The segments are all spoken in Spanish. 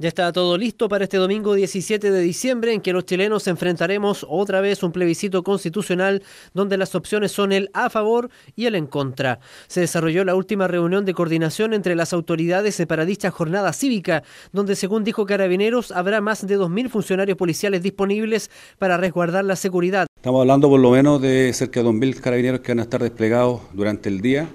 Ya está todo listo para este domingo 17 de diciembre en que los chilenos enfrentaremos otra vez un plebiscito constitucional donde las opciones son el a favor y el en contra. Se desarrolló la última reunión de coordinación entre las autoridades para dicha jornada cívica, donde según dijo Carabineros habrá más de 2.000 funcionarios policiales disponibles para resguardar la seguridad. Estamos hablando por lo menos de cerca de 2.000 carabineros que van a estar desplegados durante el día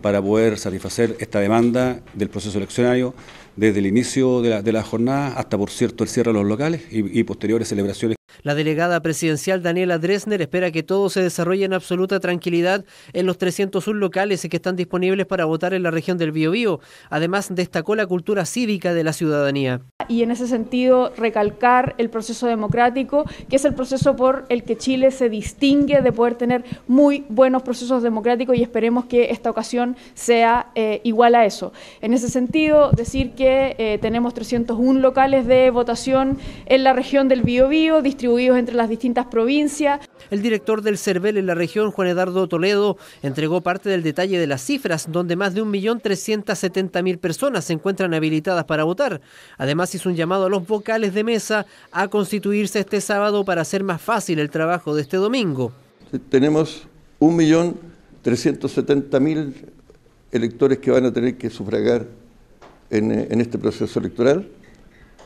para poder satisfacer esta demanda del proceso eleccionario desde el inicio de la, jornada hasta, por cierto, el cierre de los locales y posteriores celebraciones. La delegada presidencial Daniela Dresner espera que todo se desarrolle en absoluta tranquilidad en los 301 locales que están disponibles para votar en la región del Biobío. Además, destacó la cultura cívica de la ciudadanía. Y en ese sentido, recalcar el proceso democrático, que es el proceso por el que Chile se distingue de poder tener muy buenos procesos democráticos y esperemos que esta ocasión sea eh, igual a eso. En ese sentido, decir que eh, tenemos 301 locales de votación en la región del Biobío, distribuidos entre las distintas provincias. El director del CERVEL en la región, Juan Edardo Toledo, entregó parte del detalle de las cifras, donde más de 1.370.000 personas se encuentran habilitadas para votar. Además, hizo un llamado a los vocales de mesa a constituirse este sábado para hacer más fácil el trabajo de este domingo. Tenemos 1.370.000 electores que van a tener que sufragar en, eh, este proceso electoral.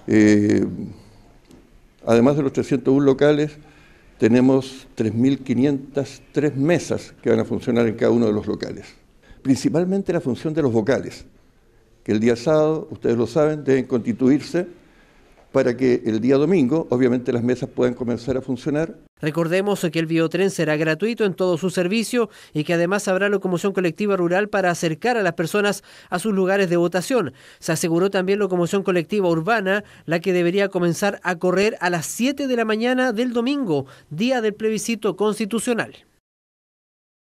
Eh, Además de los 301 locales, tenemos 3.503 mesas que van a funcionar en cada uno de los locales. Principalmente la función de los vocales, que el día sábado, ustedes lo saben, deben constituirse para que el día domingo, obviamente, las mesas puedan comenzar a funcionar. Recordemos que el biotren será gratuito en todo su servicio y que además habrá locomoción colectiva rural para acercar a las personas a sus lugares de votación. Se aseguró también locomoción colectiva urbana, la que debería comenzar a correr a las 7 de la mañana del domingo, día del plebiscito constitucional.